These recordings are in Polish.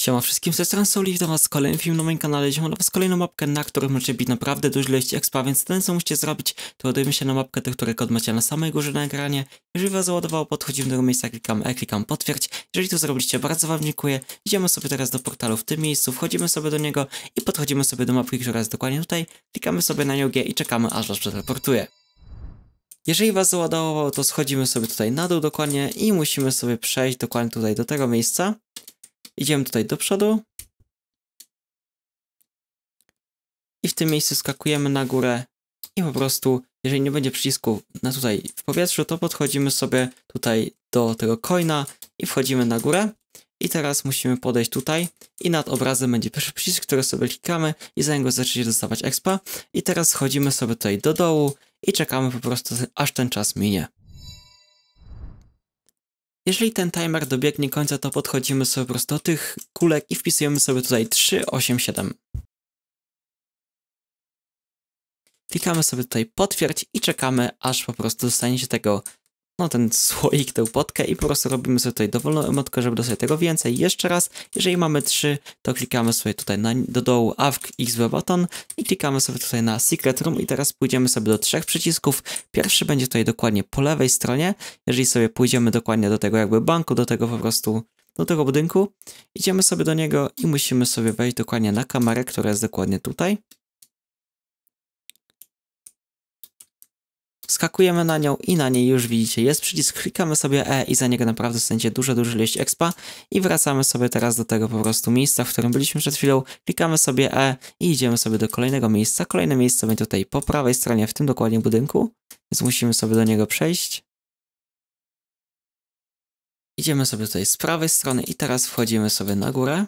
Siema wszystkim, z tej strony Soli, witam was kolejny kolejnym filmie na moim kanale, dzisiaj mam dla was kolejną mapkę, na której możecie być naprawdę dużo ilości expa, więc ten co musicie zrobić, to ładujemy się na mapkę, do której kod macie na samej górze na ekranie. Jeżeli was załadowało, podchodzimy do tego miejsca, klikam E, klikam potwierdź. Jeżeli to zrobiliście, bardzo wam dziękuję. Idziemy sobie teraz do portalu w tym miejscu, wchodzimy sobie do niego i podchodzimy sobie do mapki, która jest dokładnie tutaj, klikamy sobie na nią G i czekamy aż was przeteleportuje. Jeżeli was załadowało, to schodzimy sobie tutaj na dół dokładnie i musimy sobie przejść dokładnie tutaj do tego miejsca. Idziemy tutaj do przodu. I w tym miejscu skakujemy na górę i po prostu, jeżeli nie będzie przycisku na tutaj w powietrzu, to podchodzimy sobie tutaj do tego coina i wchodzimy na górę. I teraz musimy podejść tutaj i nad obrazem będzie pierwszy przycisk, który sobie klikamy i za niego zaczniecie dostawać expa. I teraz schodzimy sobie tutaj do dołu i czekamy po prostu aż ten czas minie. Jeżeli ten timer dobiegnie końca, to podchodzimy sobie po prostu do tych kulek i wpisujemy sobie tutaj 387. Klikamy sobie tutaj potwierdź i czekamy, aż po prostu dostaniecie się tego no, ten słoik, tę podkę i po prostu robimy sobie tutaj dowolną emotkę, żeby dostać tego więcej. Jeszcze raz, jeżeli mamy 3, to klikamy sobie tutaj na, do dołu AWK XW Button i klikamy sobie tutaj na Secret Room i teraz pójdziemy sobie do trzech przycisków. Pierwszy będzie tutaj dokładnie po lewej stronie. Jeżeli sobie pójdziemy dokładnie do tego jakby banku, do tego po prostu do tego budynku, idziemy sobie do niego i musimy sobie wejść dokładnie na kamerę, która jest dokładnie tutaj. skakujemy na nią i na niej już widzicie jest przycisk, klikamy sobie E i za niego naprawdę dostaniecie dużo, dużo liść expa i wracamy sobie teraz do tego po prostu miejsca, w którym byliśmy przed chwilą, klikamy sobie E i idziemy sobie do kolejnego miejsca, kolejne miejsce będzie tutaj po prawej stronie, w tym dokładnie budynku, więc musimy sobie do niego przejść. Idziemy sobie tutaj z prawej strony i teraz wchodzimy sobie na górę.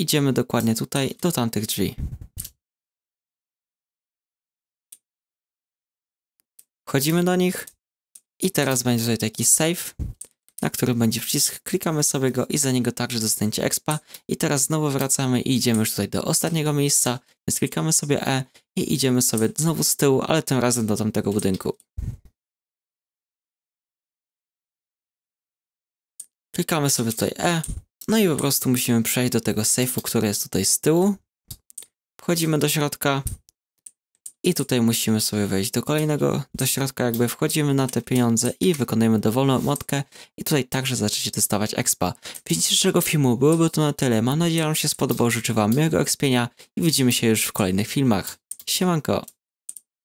Idziemy dokładnie tutaj, do tamtych drzwi. Wchodzimy do nich i teraz będzie tutaj taki save, na który będzie przycisk, klikamy sobie go i za niego także dostaniecie expa. I teraz znowu wracamy i idziemy już tutaj do ostatniego miejsca, więc klikamy sobie E i idziemy sobie znowu z tyłu, ale tym razem do tamtego budynku. Klikamy sobie tutaj E, no i po prostu musimy przejść do tego safe'u, który jest tutaj z tyłu. Wchodzimy do środka, i tutaj musimy sobie wejść do kolejnego, do środka jakby wchodzimy na te pieniądze i wykonujemy dowolną motkę i tutaj także zaczniecie dostawać expa. Więc dzisiejszego filmu byłoby to na tyle. Mam nadzieję, że się spodobał. Życzę Wam miłego expienia i widzimy się już w kolejnych filmach. Siemanko!